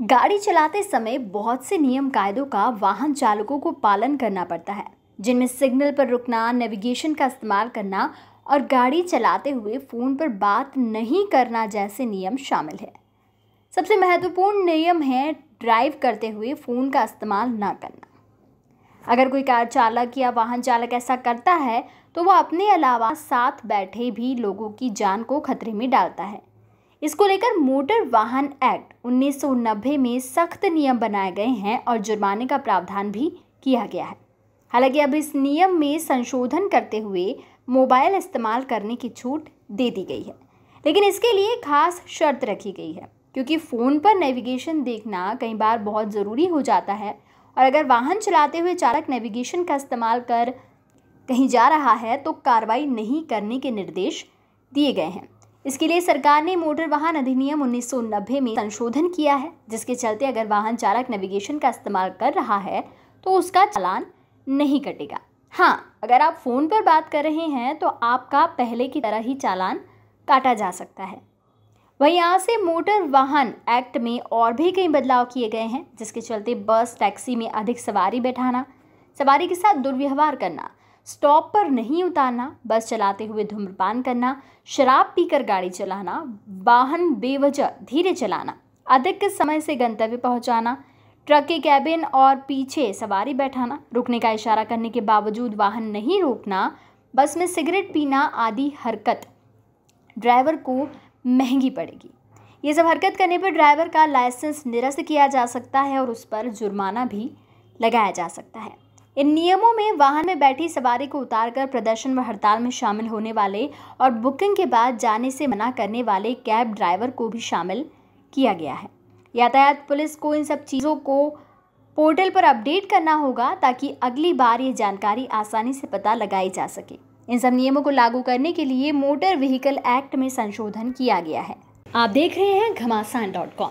गाड़ी चलाते समय बहुत से नियम कायदों का वाहन चालकों को पालन करना पड़ता है जिनमें सिग्नल पर रुकना नेविगेशन का इस्तेमाल करना और गाड़ी चलाते हुए फ़ोन पर बात नहीं करना जैसे नियम शामिल है सबसे महत्वपूर्ण नियम है ड्राइव करते हुए फ़ोन का इस्तेमाल ना करना अगर कोई कार चालक या वाहन चालक ऐसा करता है तो वह अपने अलावा साथ बैठे भी लोगों की जान को खतरे में डालता है इसको लेकर मोटर वाहन एक्ट उन्नीस में सख्त नियम बनाए गए हैं और जुर्माने का प्रावधान भी किया गया है हालांकि अब इस नियम में संशोधन करते हुए मोबाइल इस्तेमाल करने की छूट दे दी गई है लेकिन इसके लिए खास शर्त रखी गई है क्योंकि फ़ोन पर नेविगेशन देखना कई बार बहुत ज़रूरी हो जाता है और अगर वाहन चलाते हुए चालक नेविगेशन का इस्तेमाल कर कहीं जा रहा है तो कार्रवाई नहीं करने के निर्देश दिए गए हैं इसके लिए सरकार ने मोटर वाहन अधिनियम उन्नीस में संशोधन किया है जिसके चलते अगर वाहन चालक नेविगेशन का इस्तेमाल कर रहा है तो उसका चालान नहीं कटेगा हाँ अगर आप फ़ोन पर बात कर रहे हैं तो आपका पहले की तरह ही चालान काटा जा सकता है वहीं यहाँ से मोटर वाहन एक्ट में और भी कई बदलाव किए गए हैं जिसके चलते बस टैक्सी में अधिक सवारी बैठाना सवारी के साथ दुर्व्यवहार करना स्टॉप पर नहीं उतारना बस चलाते हुए धूम्रपान करना शराब पीकर गाड़ी चलाना वाहन बेवजह धीरे चलाना अधिक समय से गंतव्य पहुंचाना ट्रक के कैबिन और पीछे सवारी बैठाना रुकने का इशारा करने के बावजूद वाहन नहीं रोकना बस में सिगरेट पीना आदि हरकत ड्राइवर को महंगी पड़ेगी ये सब हरकत करने पर ड्राइवर का लाइसेंस निरस्त किया जा सकता है और उस पर जुर्माना भी लगाया जा सकता है इन नियमों में वाहन में बैठी सवारी को उतारकर प्रदर्शन व हड़ताल में शामिल होने वाले और बुकिंग के बाद जाने से मना करने वाले कैब ड्राइवर को भी शामिल किया गया है यातायात पुलिस को इन सब चीज़ों को पोर्टल पर अपडेट करना होगा ताकि अगली बार ये जानकारी आसानी से पता लगाई जा सके इन सब नियमों को लागू करने के लिए मोटर व्हीकल एक्ट में संशोधन किया गया है आप देख रहे हैं घमासान डॉट कॉम